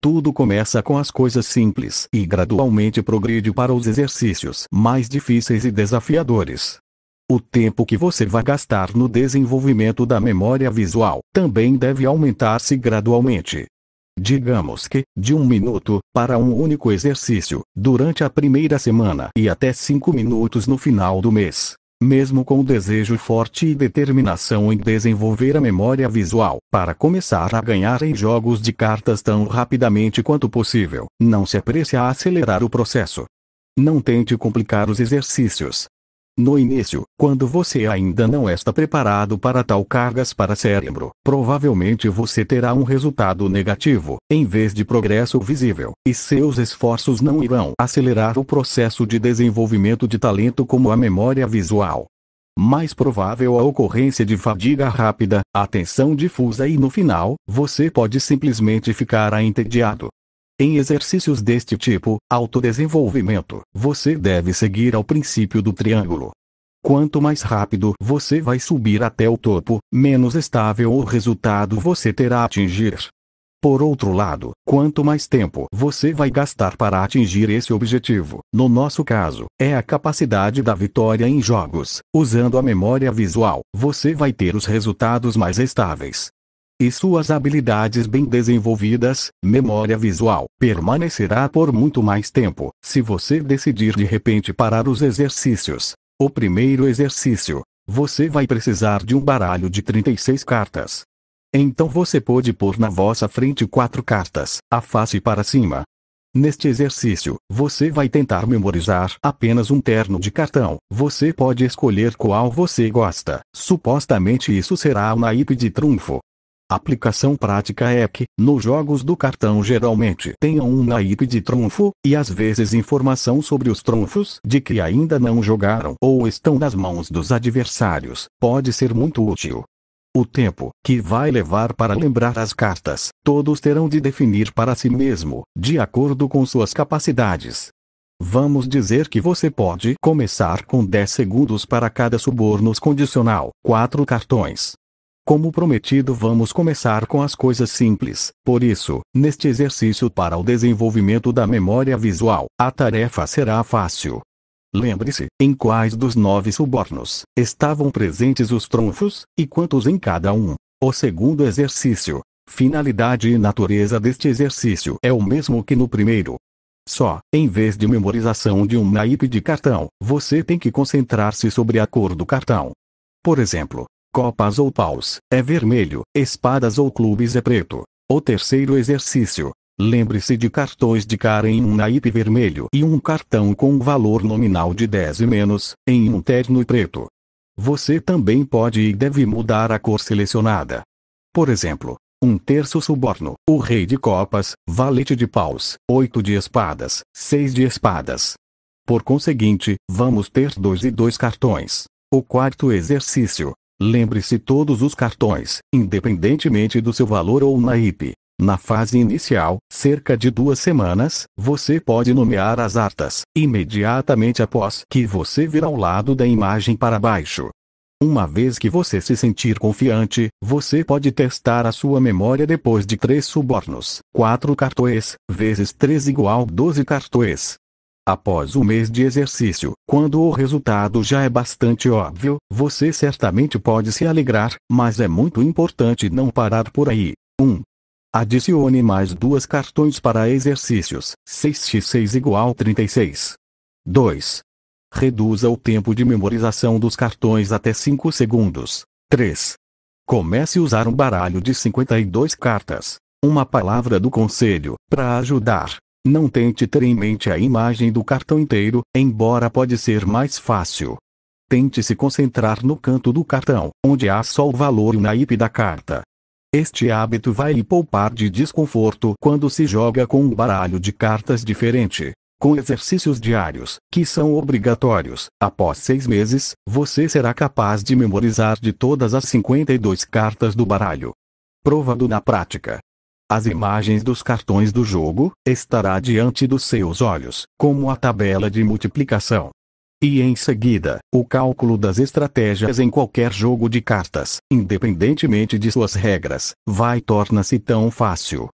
Tudo começa com as coisas simples e gradualmente progride para os exercícios mais difíceis e desafiadores. O tempo que você vai gastar no desenvolvimento da memória visual também deve aumentar-se gradualmente. Digamos que, de um minuto, para um único exercício, durante a primeira semana e até cinco minutos no final do mês mesmo com desejo forte e determinação em desenvolver a memória visual, para começar a ganhar em jogos de cartas tão rapidamente quanto possível, não se apresse a acelerar o processo. Não tente complicar os exercícios, no início, quando você ainda não está preparado para tal cargas para cérebro, provavelmente você terá um resultado negativo, em vez de progresso visível, e seus esforços não irão acelerar o processo de desenvolvimento de talento como a memória visual. Mais provável a ocorrência de fadiga rápida, atenção difusa e no final, você pode simplesmente ficar entediado. Em exercícios deste tipo, autodesenvolvimento, você deve seguir ao princípio do triângulo. Quanto mais rápido você vai subir até o topo, menos estável o resultado você terá a atingir. Por outro lado, quanto mais tempo você vai gastar para atingir esse objetivo, no nosso caso, é a capacidade da vitória em jogos, usando a memória visual, você vai ter os resultados mais estáveis e suas habilidades bem desenvolvidas, memória visual permanecerá por muito mais tempo. Se você decidir de repente parar os exercícios, o primeiro exercício, você vai precisar de um baralho de 36 cartas. Então você pode pôr na vossa frente quatro cartas, a face para cima. Neste exercício, você vai tentar memorizar apenas um terno de cartão. Você pode escolher qual você gosta. Supostamente isso será o naipe de trunfo. A aplicação prática é que, nos jogos do cartão geralmente tenham um naipe de trunfo, e às vezes informação sobre os trunfos de que ainda não jogaram ou estão nas mãos dos adversários, pode ser muito útil. O tempo que vai levar para lembrar as cartas, todos terão de definir para si mesmo, de acordo com suas capacidades. Vamos dizer que você pode começar com 10 segundos para cada suborno condicional, 4 cartões, como prometido, vamos começar com as coisas simples. Por isso, neste exercício para o desenvolvimento da memória visual, a tarefa será fácil. Lembre-se em quais dos nove subornos estavam presentes os trunfos, e quantos em cada um. O segundo exercício. Finalidade e natureza deste exercício é o mesmo que no primeiro, só, em vez de memorização de um naipe de cartão, você tem que concentrar-se sobre a cor do cartão. Por exemplo, copas ou paus, é vermelho, espadas ou clubes é preto. O terceiro exercício. Lembre-se de cartões de cara em um naipe vermelho e um cartão com valor nominal de 10 e menos, em um terno preto. Você também pode e deve mudar a cor selecionada. Por exemplo, um terço suborno, o rei de copas, valete de paus, oito de espadas, seis de espadas. Por conseguinte, vamos ter dois e dois cartões. O quarto exercício, Lembre-se todos os cartões, independentemente do seu valor ou IP. Na fase inicial, cerca de duas semanas, você pode nomear as artas, imediatamente após que você vir ao lado da imagem para baixo. Uma vez que você se sentir confiante, você pode testar a sua memória depois de três subornos, 4 cartões, vezes 3 igual 12 cartões, Após um mês de exercício, quando o resultado já é bastante óbvio, você certamente pode se alegrar, mas é muito importante não parar por aí. 1. adicione mais duas cartões para exercícios, 6x6 igual 36. 2. Reduza o tempo de memorização dos cartões até 5 segundos. 3. Comece a usar um baralho de 52 cartas. Uma palavra do conselho, para ajudar. Não tente ter em mente a imagem do cartão inteiro, embora pode ser mais fácil. Tente se concentrar no canto do cartão, onde há só o valor e o naipe da carta. Este hábito vai lhe poupar de desconforto quando se joga com um baralho de cartas diferente. Com exercícios diários, que são obrigatórios, após seis meses, você será capaz de memorizar de todas as 52 cartas do baralho. Provado na prática as imagens dos cartões do jogo, estará diante dos seus olhos, como a tabela de multiplicação. E em seguida, o cálculo das estratégias em qualquer jogo de cartas, independentemente de suas regras, vai tornar se tão fácil